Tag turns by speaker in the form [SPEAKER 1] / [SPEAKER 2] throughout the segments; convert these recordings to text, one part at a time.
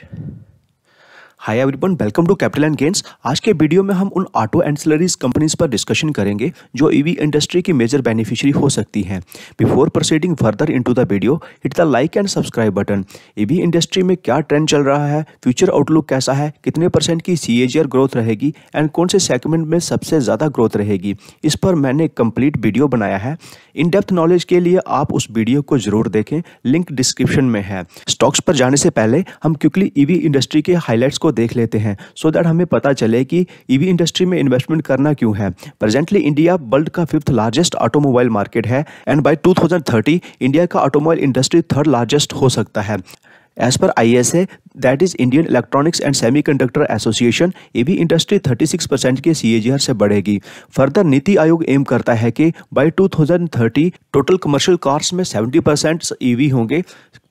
[SPEAKER 1] you hi everyone welcome to capital and gains आज के video में हम उन ऑटो एंसिलरीज कंपनीज पर डिस्कशन करेंगे जो ईवी e इंडस्ट्री की मेजर बेनिफिशियरी हो सकती हैं before proceeding further into the video hit the like and subscribe button EV industry में क्या ट्रेंड चल रहा है फ्यूचर आउटलुक कैसा है कितने परसेंट की सी ग्रोथ रहेगी एंड कौन से सेगमेंट में सबसे ज़्यादा ग्रोथ रहेगी इस पर मैंने कंप्लीट वीडियो बनाया है इन डेप्थ नॉलेज के लिए आप उस वीडियो को जरूर देखें लिंक डिस्क्रिप्शन में है स्टॉक्स पर जाने से पहले हम क्विकली ईवी इंडस्ट्री के हाईलाइट्स को देख लेते हैं सो so दैट हमें पता चले कि ईवी e इंडस्ट्री में इन्वेस्टमेंट करना क्यों है प्रेजेंटली इंडिया वर्ल्ड का फिफ्थ लार्जेस्ट ऑटोमोबाइल मार्केट है एंड बाई 2030 इंडिया का ऑटोमोबाइल इंडस्ट्री थर्ड लार्जेस्ट हो सकता है as per I S A that is Indian electronics and semiconductor association ये भी इंडस्ट्री 36 परसेंट के सी से बढ़ेगी फर्दर नीति आयोग एम करता है कि बाई 2030 टोटल कमर्शियल कार्स में 70 परसेंट ई होंगे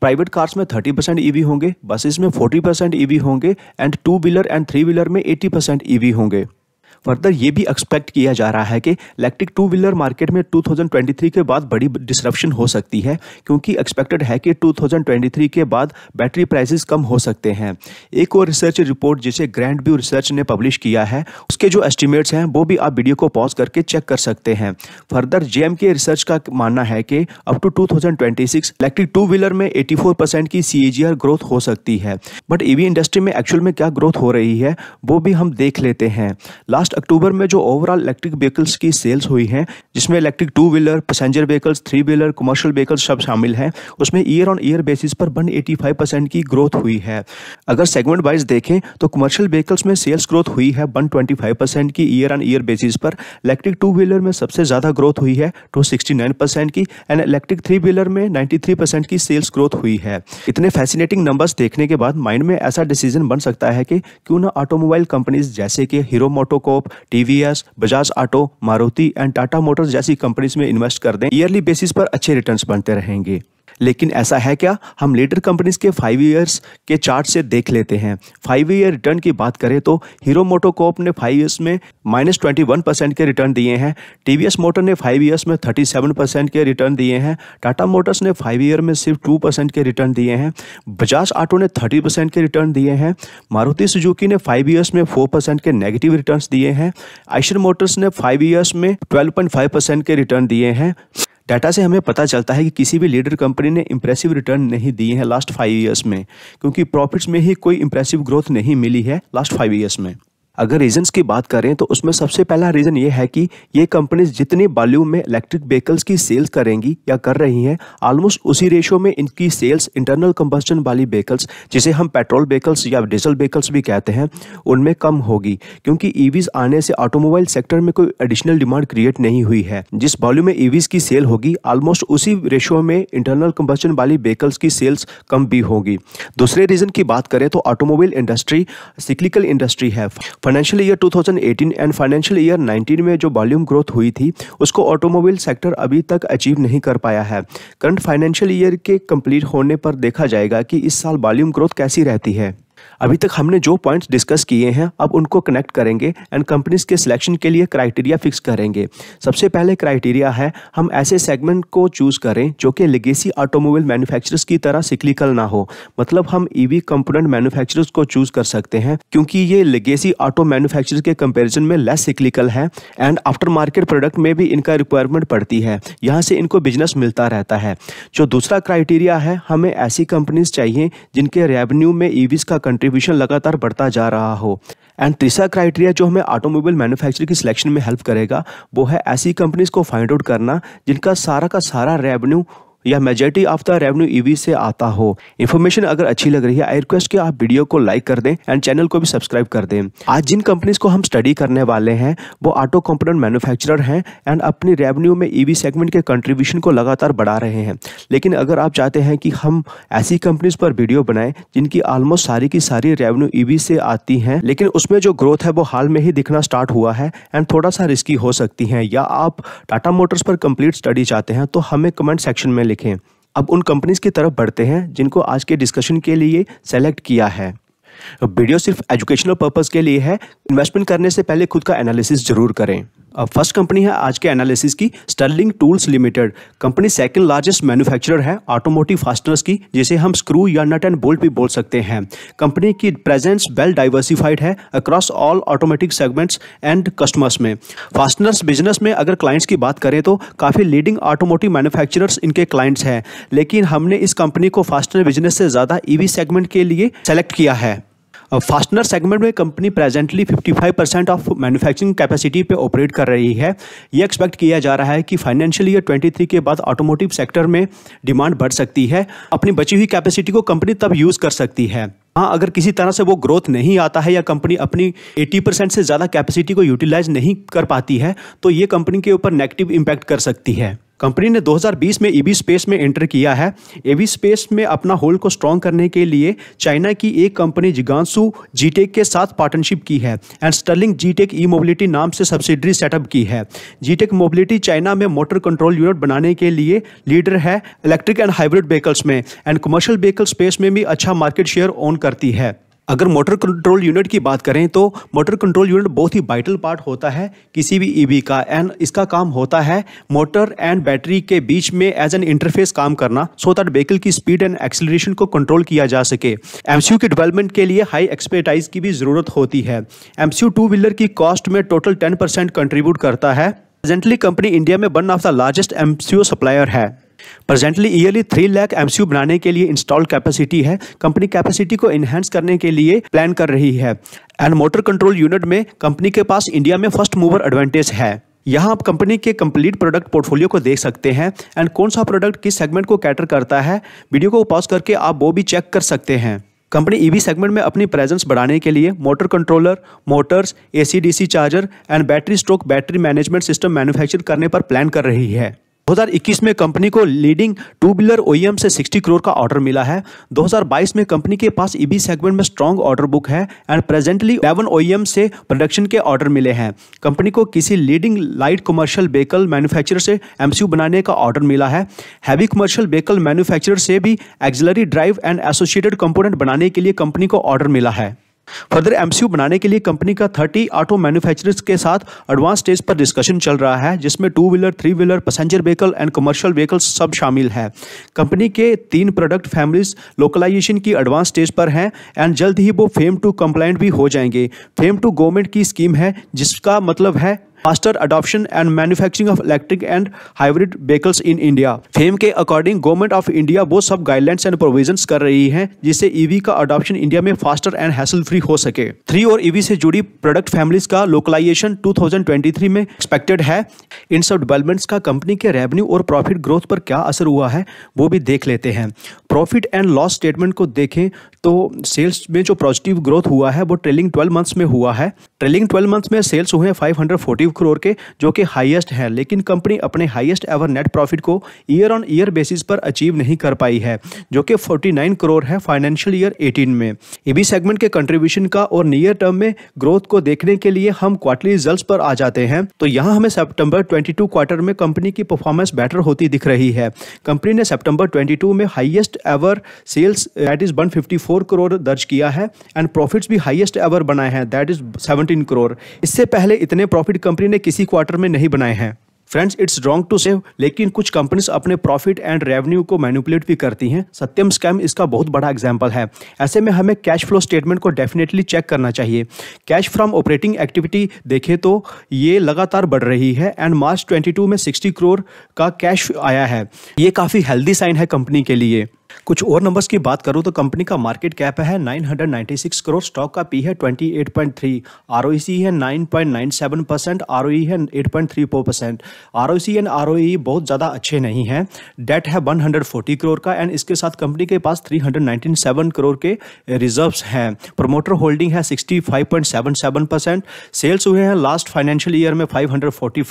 [SPEAKER 1] प्राइवेट कार्स में 30 परसेंट ई e होंगे बसेस में 40 परसेंट ई e होंगे and two wheeler and three wheeler में 80 परसेंट ई होंगे फर्दर ये भी एक्सपेक्ट किया जा रहा है कि इलेक्ट्रिक टू व्हीलर मार्केट में 2023 के बाद बड़ी डिसरप्शन हो सकती है क्योंकि एक्सपेक्टेड है कि 2023 के बाद बैटरी प्राइसेस कम हो सकते हैं एक और रिसर्च रिपोर्ट जिसे ग्रैंड व्यू रिसर्च ने पब्लिश किया है उसके जो एस्टिमेट्स हैं वो भी आप वीडियो को पॉज करके चेक कर सकते हैं फर्दर जे के रिसर्च का मानना है कि up to two electric two wheeler में 84 परसेंट की सी ग्रोथ हो सकती है बट ईवी इंडस्ट्री में एक्चुअल में क्या ग्रोथ हो रही है वो भी हम देख लेते हैं लास्ट लास्ट अक्टूबर में जो ओवरऑल इलेक्ट्रिक व्हीकल्स की सेल्स हुई हैं जिसमें electric two wheeler passenger vehicles three wheeler commercial vehicles सब शामिल हैं उसमें ईयर ऑन ईयर बेसिस पर 185 परसेंट की ग्रोथ हुई है अगर सेगमेंट वाइज देखें तो कमर्शियल व्हीकल्स में सेल्स ग्रोथ हुई है वन परसेंट की ईयर ऑन ईयर बेसिस पर इलेक्ट्रिक टू व्हीलर में सबसे ज़्यादा ग्रोथ हुई है टू परसेंट की एंड इलेक्ट्रिक थ्री व्हीलर में नाइन्टी परसेंट की सेल्स ग्रोथ हुई है इतने फैसिनेटिंग नंबर्स देखने के बाद माइंड में ऐसा डिसीजन बन सकता है कि क्यों ना ऑटोमोबाइल कंपनीज जैसे कि Hero MotoCorp TVS Bajaj auto Maruti and Tata motors जैसी कंपनीज में इन्वेस्ट कर दें ईयरली बेसिस पर अच्छे रिटर्न बनते रहेंगे लेकिन ऐसा है क्या हम लीडर कंपनीज के फाइव ईयर्स के चार्ट से देख लेते हैं फाइव ईयर रिटर्न की बात करें तो हीरो मोटोकॉप ने फाइव ईयर्स में माइनस ट्वेंटी वन परसेंट के रिटर्न दिए हैं टीवीएस मोटर ने फाइव ईयर्स में थर्टी सेवन परसेंट के रिटर्न दिए हैं टाटा मोटर्स ने फाइव ईयर में सिर्फ टू परसेंट के रिटर्न दिए हैं बजाज ऑटो ने थर्टी परसेंट के रिटर्न दिए हैं मारुति सुजुकी ने फाइव ईयर्स में फोर परसेंट के नेगेटिव रिटर्न दिए हैं आइशर मोटर्स ने फाइव ईयर्स में ट्वेल्व पॉइंट फाइव परसेंट के रिटर्न दिए हैं डाटा से हमें पता चलता है कि किसी भी लीडर कंपनी ने इंप्रेसिव रिटर्न नहीं दिए हैं लास्ट फाइव ईयर्स में क्योंकि प्रॉफिट्स में ही कोई इंप्रेसिव ग्रोथ नहीं मिली है लास्ट फाइव ईयर्स में अगर रीजंस की बात करें तो उसमें सबसे पहला रीज़न ये है कि ये कंपनीज जितनी वॉल्यूम में इलेक्ट्रिक व्हीकल्स की सेल्स करेंगी या कर रही हैं ऑलमोस्ट उसी रेशो में इनकी सेल्स इंटरनल कंबस्टन वाली व्हीकल्स जिसे हम पेट्रोल व्हीकल्स या डीजल व्हीकल्स भी कहते हैं उनमें कम होगी क्योंकि ईवीज e आने से ऑटोमोबाइल सेक्टर में कोई एडिशनल डिमांड क्रिएट नहीं हुई है जिस वॉल्यूम में ईवीज e की सेल होगी ऑलमोस्ट उसी रेशो में इंटरनल कंबस्टन वाली व्हीकल्स की सेल्स कम भी होगी दूसरे रीज़न की बात करें तो ऑटोमोबाइल इंडस्ट्री सिक्लिकल इंडस्ट्री है financial year 2018 and financial year 19 में जो वॉल्यूम ग्रोथ हुई थी उसको ऑटोमोबाइल सेक्टर अभी तक अचीव नहीं कर पाया है करंट फाइनेंशियल ईयर के कंप्लीट होने पर देखा जाएगा कि इस साल वॉल्यूम ग्रोथ कैसी रहती है अभी तक हमने जो पॉइंट्स डिस्कस किए हैं अब उनको कनेक्ट करेंगे एंड कंपनीज के सिलेक्शन के लिए क्राइटेरिया फिक्स करेंगे सबसे पहले क्राइटेरिया है हम ऐसे सेगमेंट को चूज़ करें जो कि लेगेसी ऑटोमोबाइल मैन्युफैक्चरर्स की तरह सिक्लिकल ना हो मतलब हम ईवी कंपोनेंट मैन्युफैक्चरर्स को चूज़ कर सकते हैं क्योंकि ये लेगेसी ऑटो मैन्युफैक्चर के कंपेरिजन में लेस सिक्लिकल है एंड आफ्टर मार्केट प्रोडक्ट में भी इनका रिक्वायरमेंट पड़ती है यहाँ से इनको बिजनेस मिलता रहता है जो दूसरा क्राइटेरिया है हमें ऐसी कंपनीज चाहिए जिनके रेवेन्यू में ईवीज e का कंट्री कंट्रीब्यूशन लगातार बढ़ता जा रहा हो एंड तीसरा क्राइटेरिया जो हमें ऑटोमोबाइल मैन्युफैक्चरिंग की सिलेक्शन में हेल्प करेगा वो है ऐसी कंपनीज को फाइंड आउट करना जिनका सारा का सारा रेवेन्यू या majority of the revenue EV से आता हो इन्फॉर्मेशन अगर अच्छी लग रही है आई रिक्वेस्ट कि आप वीडियो को लाइक कर दें एंड चैनल को भी सब्सक्राइब कर दें आज जिन कंपनीज को हम स्टडी करने वाले हैं वो ऑटो कंपोनेंट मैन्युफैक्चरर हैं एंड अपनी रेवेन्यू में ईवी e सेगमेंट के कंट्रीब्यूशन को लगातार बढ़ा रहे हैं लेकिन अगर आप चाहते हैं कि हम ऐसी कंपनीज पर वीडियो बनाएं जिनकी ऑलमोस्ट सारी की सारी रेवेन्यू ईवी e से आती है लेकिन उसमें जो ग्रोथ है वो हाल में ही दिखना स्टार्ट हुआ है एंड थोड़ा सा रिस्की हो सकती है या आप टाटा मोटर्स पर कंप्लीट स्टडी चाहते हैं तो हमें कमेंट सेक्शन में लिखें अब उन कंपनीज की तरफ बढ़ते हैं जिनको आज के डिस्कशन के लिए सेलेक्ट किया है वीडियो सिर्फ एजुकेशनल पर्पज़ के लिए है इन्वेस्टमेंट करने से पहले खुद का एनालिसिस जरूर करें अब फर्स्ट कंपनी है आज के एनालिसिस की Sterling tools limited company second largest manufacturer है ऑटोमोटिव फास्टनर्स की जिसे हम स्क्रू या नट एंड बोल्ट भी बोल सकते हैं कंपनी की प्रेजेंस वेल डाइवर्सिफाइड है across all automatic segments and customers में फास्टनर्स बिजनेस में अगर क्लाइंट्स की बात करें तो काफ़ी लीडिंग ऑटोमोटिव मैन्युफैक्चरर्स इनके क्लाइंट्स हैं लेकिन हमने इस कंपनी को फास्टनर बिजनेस से ज़्यादा ई e सेगमेंट के लिए सेलेक्ट किया है फास्टनर सेगमेंट में company presently 55 percent of manufacturing capacity पे ऑपरेट कर रही है ये एक्सपेक्ट किया जा रहा है कि फाइनेंशियल ईयर 23 के बाद ऑटोमोटिव सेक्टर में डिमांड बढ़ सकती है अपनी बची हुई कैपेसिटी को कंपनी तब यूज़ कर सकती है हाँ अगर किसी तरह से वो ग्रोथ नहीं आता है या कंपनी अपनी 80 परसेंट से ज़्यादा कैपेसिटी को यूटिलाइज नहीं कर पाती है तो ये कंपनी के ऊपर नेगेटिव इम्पैक्ट कर सकती है कंपनी ने 2020 में ईवी स्पेस में एंटर किया है ईवी स्पेस में अपना होल्ड को स्ट्रॉन्ग करने के लिए चाइना की एक कंपनी जिगानसु जीटेक के साथ पार्टनरशिप की है and Sterling Gtake E mobility नाम से सब्सिडरी सेटअप की है जीटेक मोबिलिटी चाइना में मोटर कंट्रोल यूनिट बनाने के लिए लीडर है इलेक्ट्रिक एंड हाइब्रिड व्हीकल्स में एंड कमर्शियल व्हीकल स्पेस में भी अच्छा मार्केट शेयर ओन करती है अगर मोटर कंट्रोल यूनिट की बात करें तो मोटर कंट्रोल यूनिट बहुत ही वाइटल पार्ट होता है किसी भी ईवी e का एंड इसका काम होता है मोटर एंड बैटरी के बीच में एज एन इंटरफेस काम करना सो दैट व्हीकल की स्पीड एंड एक्सेलरेशन को कंट्रोल किया जा सके एमसीयू के डेवलपमेंट के लिए हाई एक्सपर्टाइज की भी ज़रूरत होती है एमसीयू टू व्हीलर की कॉस्ट में टोटल टेन परसेंट कंट्रीब्यूट करता है प्रेजेंटली कंपनी इंडिया में one of the largest MCU supplier है presently yearly three lakh MCU बनाने के लिए इंस्टॉल कैपेसिटी है कंपनी कैपेसिटी को एनहेंस करने के लिए प्लान कर रही है एंड मोटर कंट्रोल यूनिट में कंपनी के पास इंडिया में फर्स्ट मूवर एडवांटेज है यहाँ आप कंपनी के कंप्लीट प्रोडक्ट पोर्टफोलियो को देख सकते हैं एंड कौन सा प्रोडक्ट किस सेगमेंट को कैटर करता है वीडियो को पॉज करके आप वो भी चेक कर सकते हैं कंपनी ईवी सेगमेंट में अपनी प्रेजेंस बढ़ाने के लिए motor controller motors AC DC charger and battery stroke battery management system manufacture करने पर प्लान कर रही है 2021 में कंपनी को leading two wheeler OEM e से 60 करोड़ का ऑर्डर मिला है 2022 में कंपनी के पास ईबी e सेगमेंट में स्ट्रांग ऑर्डर बुक है एंड प्रेजेंटली 11 ओईएम से प्रोडक्शन के ऑर्डर मिले हैं कंपनी को किसी leading light commercial vehicle manufacturer से एमसीयू बनाने का ऑर्डर मिला है हैवी कमर्शियल व्हीकल मैन्युफैक्चरर से भी auxiliary drive and associated component बनाने के लिए कंपनी को ऑर्डर मिला है फर्दर एमसीयू बनाने के लिए कंपनी का 30 ऑटो मैन्युफैक्चरर्स के साथ एडवांस स्टेज पर डिस्कशन चल रहा है जिसमें two wheeler three wheeler passenger vehicle and commercial vehicle सब शामिल है कंपनी के तीन प्रोडक्ट फैमिलीज लोकलाइजेशन की एडवांस स्टेज पर हैं एंड जल्द ही वो फेम टू कंप्लाइंट भी हो जाएंगे फेम टू गवर्नमेंट की स्कीम है जिसका मतलब है faster adoption and manufacturing of electric and hybrid vehicles in India FAME के अकॉर्डिंग गवर्नमेंट ऑफ इंडिया वो सब गाइडलाइंस एंड प्रोविजन कर रही है जिससे ईवी e का अडॉप्शन इंडिया में फास्टर एंड हैसल फ्री हो सके थ्री और ईवी e से जुड़ी प्रोडक्ट फैमिलीज का लोकलाइजेशन थ्री में एक्सपेक्टेड है इन सब डेवलपमेंट्स का कंपनी के रेवेन्यू और प्रॉफिट ग्रोथ पर क्या असर हुआ है वो भी देख लेते हैं प्रॉफिट एंड लॉस स्टेटमेंट को देखें तो सेल्स में जो पॉजिटिव ग्रोथ हुआ है वो ट्रेलिंग ट्वेल्व मंथ्स में हुआ है ट्रेलिंग ट्वेल्व मंथ्स में सेल्स हुए हैं फाइव करोड़ के जो कि हाईएस्ट है लेकिन कंपनी अपने हाईएस्ट एवर नेट प्रॉफिट को ईयर ऑन ईयर बेसिस पर अचीव नहीं कर पाई है जो कि 49 करोड़ है फाइनेंशियल ईयर 18 में ईबी सेगमेंट के कंट्रीब्यूशन का और नियर टर्म में ग्रोथ को देखने के लिए हम क्वार्टरली रिजल्ट पर आ जाते हैं तो यहाँ हमें सेप्टेम्बर ट्वेंटी क्वार्टर में कंपनी की परफॉर्मेंस बेटर होती दिख रही है कंपनी ने सेप्टेम्बर ट्वेंटी में highest ever sales that is 154 crore दर्ज किया है एंड प्रॉफिट्स भी हाईएस्ट एवर बनाए हैं दैट इज़ 17 करोड़ इससे पहले इतने प्रॉफिट कंपनी ने किसी क्वार्टर में नहीं बनाए हैं friends it's wrong to save लेकिन कुछ कंपनीज अपने प्रॉफिट एंड रेवेन्यू को मैनिपुलेट भी करती हैं सत्यम स्कैम इसका बहुत बड़ा एग्जाम्पल है ऐसे में हमें कैश फ्लो स्टेटमेंट को डेफिनेटली चेक करना चाहिए कैश फ्रॉम ऑपरेटिंग एक्टिविटी देखें तो ये लगातार बढ़ रही है एंड मार्च 22 में 60 करोड़ का कैश आया है ये काफ़ी हेल्दी साइन है कंपनी के लिए कुछ और नंबर्स की बात करूं तो कंपनी का मार्केट कैप है 996 करोड़ स्टॉक का पी है 28.3 आरओसी e है 9.97 परसेंट आर है 8.34 परसेंट आर एंड आर बहुत ज़्यादा अच्छे नहीं हैं डेट है 140 करोड़ का एंड इसके साथ कंपनी के पास 397 करोड़ के रिजर्व्स हैं प्रोमोटर होल्डिंग है 65.77 परसेंट सेल्स हुए हैं लास्ट फाइनेंशियल ईयर में फाइव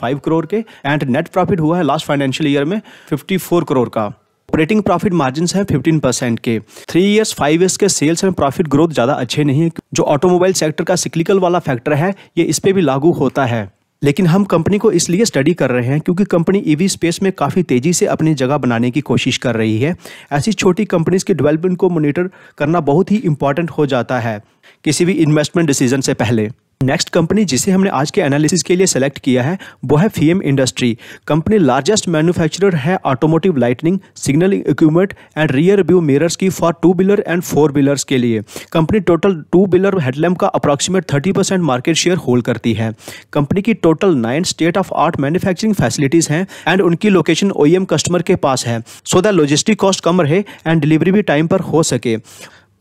[SPEAKER 1] करोड़ के एंड नेट प्रॉफिट हुआ है लास्ट फाइनेंशियल ईयर में फिफ्टी करोड़ का ऑपरेटिंग प्रॉफिट मार्जिन है फिफ्टीन परसेंट के थ्री ईयर्स फाइव ईयर्स के सेल्स में प्रॉफिट ग्रोथ ज़्यादा अच्छे नहीं है जो ऑटोमोबाइल सेक्टर का सिक्लिकल वाला फैक्टर है ये इस पर भी लागू होता है लेकिन हम कंपनी को इसलिए स्टडी कर रहे हैं क्योंकि कंपनी ईवी स्पेस में काफ़ी तेज़ी से अपनी जगह बनाने की कोशिश कर रही है ऐसी छोटी कंपनीज के डेवलपमेंट को मोनिटर करना बहुत ही इंपॉर्टेंट हो जाता है किसी भी इन्वेस्टमेंट डिसीजन से पहले नेक्स्ट कंपनी जिसे हमने आज के एनालिसिस के लिए सेलेक्ट किया है वो है Fiem industry company largest manufacturer है automotive lightning signalling equipment and rear view mirrors की for two wheeler and four wheelers के लिए company total two wheeler headlamp का approximate thirty percent market share hold करती है कंपनी की total nine state of art manufacturing facilities हैं and उनकी location ओ कस्टमर के पास है सो दैट लॉजिस्टिक कॉस्ट कम रहे एंड डिलीवरी भी टाइम पर हो सके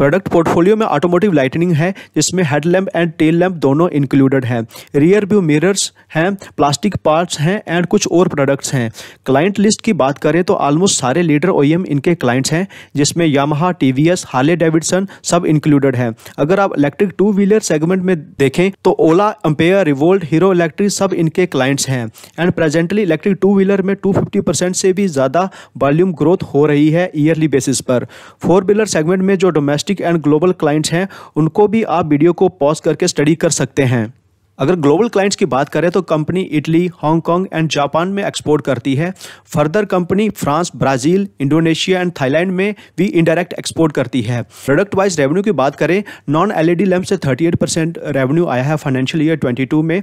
[SPEAKER 1] प्रोडक्ट पोर्टफोलियो में ऑटोमोटिव लाइटनिंग है जिसमें हेडलैम्प एंड टेल लैम्प दोनों इंक्लूडेड हैं रियर व्यू मिरर्स हैं प्लास्टिक पार्ट्स हैं एंड कुछ और प्रोडक्ट्स हैं क्लाइंट लिस्ट की बात करें तो ऑलमोस्ट सारे लीडर ओ e इनके क्लाइंट्स हैं जिसमें यामहा टी हाले डेविडसन सब इंक्लूडेड हैं अगर आप इलेक्ट्रिक टू व्हीलर सेगमेंट में देखें तो Ola Ampere Revolt Hero electric सब इनके क्लाइंट्स हैं and presently electric two wheeler में टू परसेंट से भी ज़्यादा वॉल्यूम ग्रोथ हो रही है ईयरली बेसिस पर फोर व्हीलर सेगमेंट में जो domestic domestic and global clients हैं उनको भी आप वीडियो को पॉज करके स्टडी कर सकते हैं अगर ग्लोबल क्लाइंट्स की बात करें तो company Italy Hong Kong and Japan में एक्सपोर्ट करती है further company France Brazil Indonesia and Thailand में भी इंडायरेक्ट एक्सपोर्ट करती है प्रोडक्ट वाइज रेवेन्यू की बात करें नॉन एलईडी लैंप से 38 परसेंट रेवेन्यू आया है फाइनेंशियल ईयर 22 में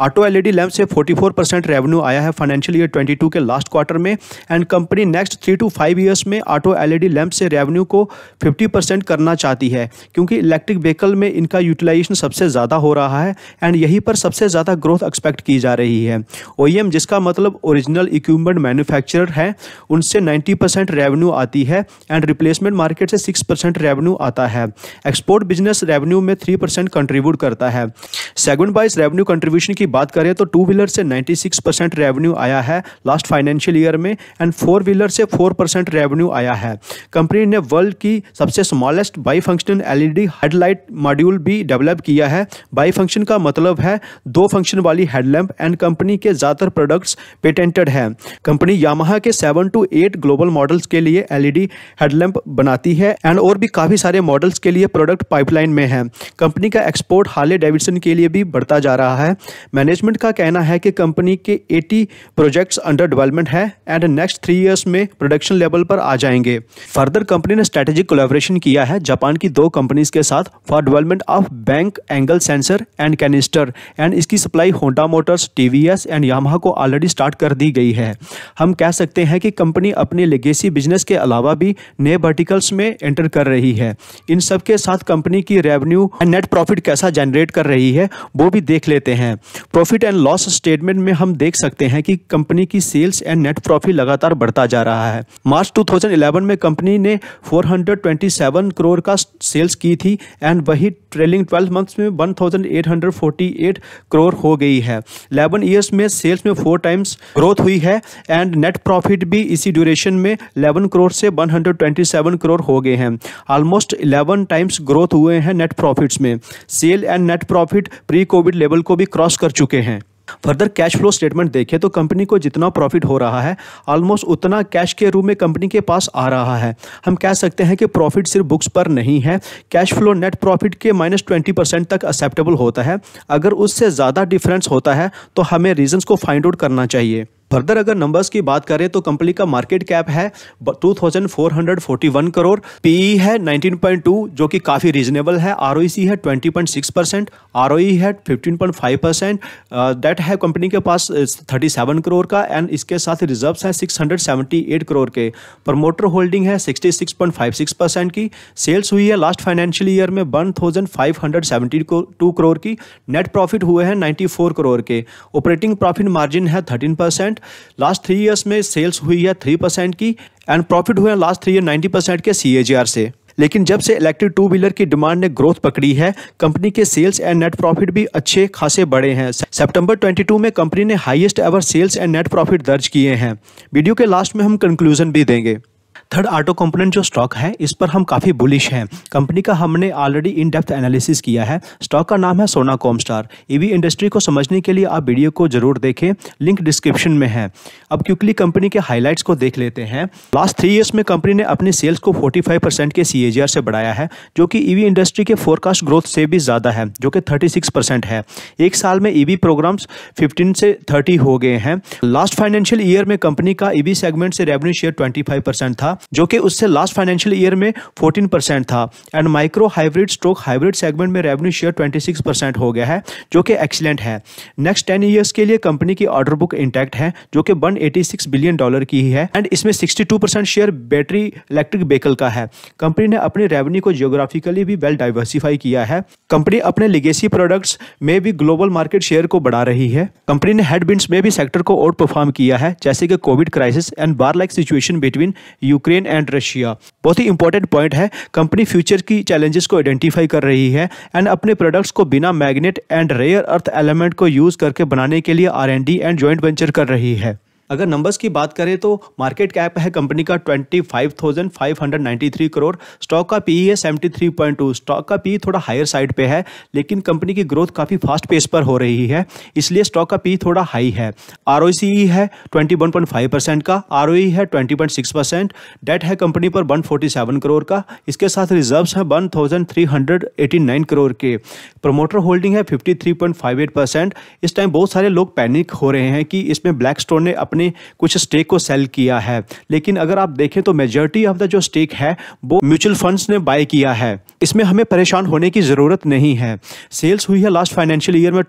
[SPEAKER 1] ऑटो एलईडी लैंप से 44 परसेंट रेवेन्यू आया है फाइनेंशियल ईयर 22 के लास्ट क्वार्टर में and company next three to five years में ऑटो एलईडी लैम्प से रेवेन्यू को 50 परसेंट करना चाहती है क्योंकि इलेक्ट्रिक व्हीकल में इनका यूटिलाइजेशन सबसे ज़्यादा हो रहा है एंड यहीं पर सबसे ज़्यादा ग्रोथ एक्सपेक्ट की जा रही है ओ e जिसका मतलब ओरिजिनल इक्विपमेंट मैन्युफैक्चरर है उनसे 90 परसेंट रेवेन्यू आती है एंड रिप्लेसमेंट मार्केट से 6 परसेंट रेवेन्यू आता है एक्सपोर्ट बिजनेस रेवेन्यू में 3 परसेंट कंट्रीब्यूट करता है सेगमेंट वाइज रेवेन्यू कंट्रीब्यूशन की बात करें तो टू व्हीलर से नाइन्टी परसेंट रेवेन्यू आया है लास्ट फाइनेंशियल ईयर में एंड फोर व्हीलर से फोर परसेंट रेवेन्यू आया है कंपनी ने वर्ल्ड की सबसे smallest bi functional LED headlight module भी डेवलप किया है बाई फंक्शन का मतलब लैम्प मतलब है दो फंक्शन वाली हेडलैम्प एंड कंपनी के ज़्यादातर प्रोडक्ट्स पेटेंटेड हैं कंपनी यामाहा के seven to eight global models के लिए एलईडी हेडलैम्प e बनाती है एंड और भी काफ़ी सारे मॉडल्स के लिए प्रोडक्ट पाइपलाइन में है कंपनी का एक्सपोर्ट हाले डेविडसन के लिए भी बढ़ता जा रहा है मैनेजमेंट का कहना है कि कंपनी के एटी प्रोजेक्ट्स अंडर डेवलपमेंट है एंड नेक्स्ट थ्री ईयर्स में प्रोडक्शन लेवल पर आ जाएंगे फर्दर कंपनी ने स्ट्रेटेजिक कोलेबोरेशन किया है जापान की दो कंपनीज के साथ for development of bank angle sensor and canister cluster and इसकी supply Honda Motors TVS and Yamaha को ऑलरेडी स्टार्ट कर दी गई है हम कह सकते हैं कि कंपनी अपने लेगेसी बिजनेस के अलावा भी नए वर्टिकल्स में एंटर कर रही है इन सब के साथ कंपनी की रेवेन्यू एंड नेट प्रॉफिट कैसा जनरेट कर रही है वो भी देख लेते हैं प्रॉफिट एंड लॉस स्टेटमेंट में हम देख सकते हैं कि कंपनी की सेल्स एंड नेट प्रॉफिट लगातार बढ़ता जा रहा है मार्च टू में कंपनी ने फोर करोड़ का सेल्स की थी एंड वही ट्रेलिंग ट्वेल्व मंथ्स में एट करोड़ हो गई है इलेवन ईयर्स में सेल्स में फोर टाइम्स ग्रोथ हुई है एंड नेट प्रॉफिट भी इसी ड्यूरेशन में इलेवन करोड़ से सेवन करोड़ हो गए हैं ऑलमोस्ट इलेवन टाइम्स ग्रोथ हुए हैं नेट प्रॉफिट्स में sale and net profit pre Covid level को भी क्रॉस कर चुके हैं फर्दर कैश फ्लो स्टेटमेंट देखें तो कंपनी को जितना प्रॉफिट हो रहा है ऑलमोस्ट उतना कैश के रूप में कंपनी के पास आ रहा है हम कह सकते हैं कि प्रॉफिट सिर्फ बुक्स पर नहीं है कैश फ्लो नेट प्रॉफिट के माइनस ट्वेंटी परसेंट तक एक्सेप्टेबल होता है अगर उससे ज़्यादा डिफरेंस होता है तो हमें रीजंस को फाइंड आउट करना चाहिए फर्दर अगर नंबर्स की बात करें तो कंपनी का मार्केट कैप है 2441 करोड़ पीई है 19.2 जो कि काफ़ी रीजनेबल है आर e है 20.6 परसेंट आर है 15.5 परसेंट डेट है कंपनी के पास 37 करोड़ का एंड इसके साथ रिजर्व्स है 678 करोड़ के प्रमोटर होल्डिंग है 66.56 परसेंट की सेल्स हुई है लास्ट फाइनेंशियल ईयर में वन करोड़ की नेट प्रॉफिट हुए हैं नाइन्टी करोड़ के ऑपरेटिंग प्रॉफिट मार्जिन है thirteen percent percent last three years में सेल्स हुई है थ्री परसेंट की एंड प्रॉफिट हुए हैं last three year ninety percent के सी से लेकिन जब से इलेक्ट्रिक टू व्हीलर की डिमांड ने ग्रोथ पकड़ी है कंपनी के सेल्स एंड नेट प्रॉफिट भी अच्छे खासे बढ़े हैं सितंबर 22 में कंपनी ने highest ever sales and net profit दर्ज किए हैं वीडियो के लास्ट में हम कंक्लूजन भी देंगे थर्ड ऑटो कंपोनेंट जो स्टॉक है इस पर हम काफ़ी बुलिश हैं कंपनी का हमने ऑलरेडी इन डेप्थ एनालिसिस किया है स्टॉक का नाम है सोना कॉम स्टार ईवी इंडस्ट्री को समझने के लिए आप वीडियो को जरूर देखें लिंक डिस्क्रिप्शन में है अब क्विकली कंपनी के हाईलाइट्स को देख लेते हैं लास्ट थ्री ईयर्स में कंपनी ने अपने सेल्स को फोर्टी परसेंट के सी से बढ़ाया है जो कि ईवी इंडस्ट्री के फोरकास्ट ग्रोथ से भी ज़्यादा है जो कि थर्टी परसेंट है एक साल में ईवी प्रोग्राम्स फिफ्टीन से थर्टी हो गए हैं लास्ट फाइनेंशियल ईयर में कंपनी का ईवी सेगमेंट से रेवेन्यू शेयर ट्वेंटी परसेंट था जो कि उससे लास्ट फाइनेंशियल ईयर में 14 परसेंट था and micro hybrid stroke hybrid segment में रेवेन्यू शेयर 26 परसेंट हो गया है जो कि एक्सीलेंट है नेक्स्ट टेन ईयर्स के लिए कंपनी की ऑर्डर बुक इंटैक्ट है जो कि 186 बिलियन डॉलर की ही है एंड इसमें 62 percent share battery electric vehicle का है कंपनी ने अपने रेवेन्यू को जियोग्राफिकली भी वेल डाइवर्सिफाई किया है कंपनी अपने लिगेसी प्रोडक्ट्स में भी ग्लोबल मार्केट शेयर को बढ़ा रही है कंपनी ने हेडबिन्स में भी सेक्टर को आउट परफॉर्म किया है जैसे कि Covid crisis and war like situation between Ukraine Ukraine and Russia बहुत ही इंपॉर्टेंट पॉइंट है कंपनी फ्यूचर की चैलेंजेस को आइडेंटिफाई कर रही है एंड अपने प्रोडक्ट्स को बिना magnet and rare earth element को यूज़ करके बनाने के लिए आर एंड ज्वाइंट वेंचर कर रही है अगर नंबर्स की बात करें तो मार्केट कैप है कंपनी का 25,593 करोड़ स्टॉक का पी e है 73.2 स्टॉक का पी e थोड़ा हायर साइड पे है लेकिन कंपनी की ग्रोथ काफ़ी फास्ट पेस पर हो रही है इसलिए स्टॉक का पी e थोड़ा हाई है आर है 21.5 परसेंट का आर है 20.6 परसेंट डेट है कंपनी पर 147 करोड़ का इसके साथ रिजर्व्स हैं 1389 करोड़ के प्रमोटर होल्डिंग है 53.58 परसेंट इस टाइम बहुत सारे लोग पैनिक हो रहे हैं कि इसमें ब्लैक ने अपने आपने कुछ स्टेक को सेल किया है लेकिन अगर आप देखें तो मेजोरिटी ऑफ द जो स्टेक है वो म्यूचुअल फंड्स ने बाय किया है इसमें हमें परेशान होने की ज़रूरत नहीं है सेल्स हुई है लास्ट फाइनेंशियल ईयर में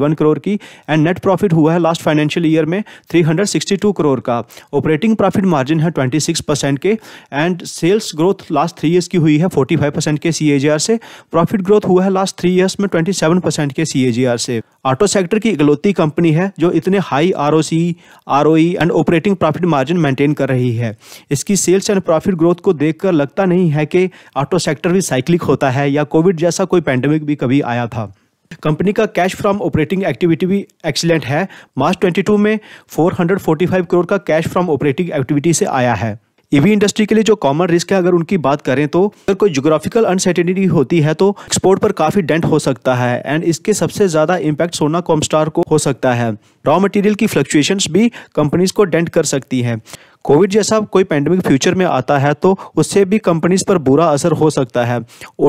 [SPEAKER 1] वन करोड़ की एंड नेट प्रॉफिट हुआ है लास्ट फाइनेंशियल ईयर में 362 करोड़ का ऑपरेटिंग प्रॉफिट मार्जिन है 26 परसेंट के and sales growth last three years की हुई है 45 परसेंट के सी से प्रॉफिट ग्रोथ हुआ है लास्ट थ्री ईयर्स में 27 परसेंट के सी से ऑटो सेक्टर की इकलौती कंपनी है जो इतने high R O and operating profit margin maintain कर रही है इसकी सेल्स एंड प्रॉफिट ग्रोथ को देखकर लगता नहीं है कि ऑटो सेक्टर भी साइक्लिक होता है या कोविड जैसा कोई पैंडेमिक भी कभी आया था कंपनी का कैश फ्रॉम ऑपरेटिंग एक्टिविटी भी एक्सीलेंट है मार्च 22 में 445 करोड़ का कैश फ्रॉम ऑपरेटिंग एक्टिविटी से आया है ईवी इंडस्ट्री के लिए जो कॉमन रिस्क है अगर उनकी बात करें तो अगर कोई जोग्राफिकल अनसर्टेनिटी होती है तो एक्सपोर्ट पर काफी डेंट हो सकता है एंड इसके सबसे ज्यादा इम्पैक्ट सोना कॉमस्टार को हो सकता है रॉ मटेरियल की फ्लक्चुएशंस भी कंपनीज को डेंट कर सकती है कोविड जैसा कोई पैंडमिक फ्यूचर में आता है तो उससे भी कंपनीज पर बुरा असर हो सकता है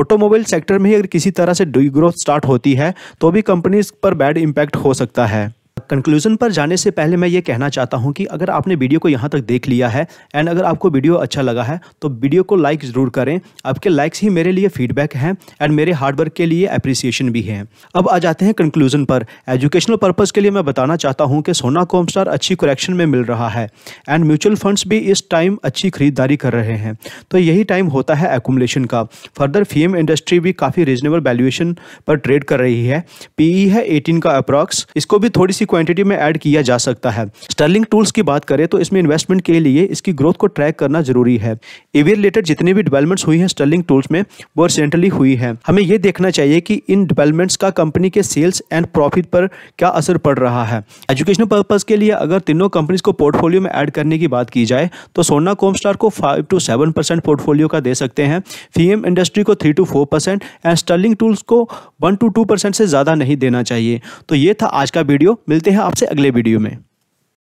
[SPEAKER 1] ऑटोमोबाइल सेक्टर में ही अगर किसी तरह से डी ग्रोथ स्टार्ट होती है तो भी कंपनीज पर बैड इम्पैक्ट हो सकता है कंक्लूजन पर जाने से पहले मैं ये कहना चाहता हूँ कि अगर आपने वीडियो को यहाँ तक देख लिया है एंड अगर आपको वीडियो अच्छा लगा है तो वीडियो को लाइक ज़रूर करें आपके लाइक्स ही मेरे लिए फीडबैक हैं एंड मेरे हार्डवर्क के लिए अप्रिसिएशन भी हैं अब आ जाते हैं कंक्लूजन पर एजुकेशनल पर्पज़ के लिए मैं बताना चाहता हूँ कि सोना स्टार अच्छी करेक्शन में मिल रहा है एंड म्यूचुअल फंड्स भी इस टाइम अच्छी खरीदारी कर रहे हैं तो यही टाइम होता है एकोमलेशन का फर्दर फीएम इंडस्ट्री भी काफ़ी रीजनेबल वैल्यूएशन पर ट्रेड कर रही है पीई e है एटीन का अप्रॉक्स इसको भी थोड़ी सी क्वांटिटी में ऐड किया जा सकता है स्टर्लिंग टूल्स की बात करें तो इसमें इन्वेस्टमेंट के लिए इसकी ग्रोथ को ट्रैक करना जरूरी है ईवी रिलेटेड जितनी भी डेवलपमेंट्स हुई हैं स्टर्लिंग टूल्स में वो रिसेंटली हुई है हमें यह देखना चाहिए कि इन डेवलपमेंट्स का कंपनी के सेल्स एंड प्रॉफिट पर क्या असर पड़ रहा है एजुकेशनल पर्पज के लिए अगर तीनों कंपनीज को पोर्टफोलियो में ऐड करने की बात की जाए तो सोना कोमस्टार को five to seven percent portfolio का दे सकते हैं फीएम इंडस्ट्री e को three to four percent and Sterling Tools को वन टू टू परसेंट से ज़्यादा नहीं देना चाहिए तो ये था आज का वीडियो मिल मिलते हैं आपसे अगले वीडियो में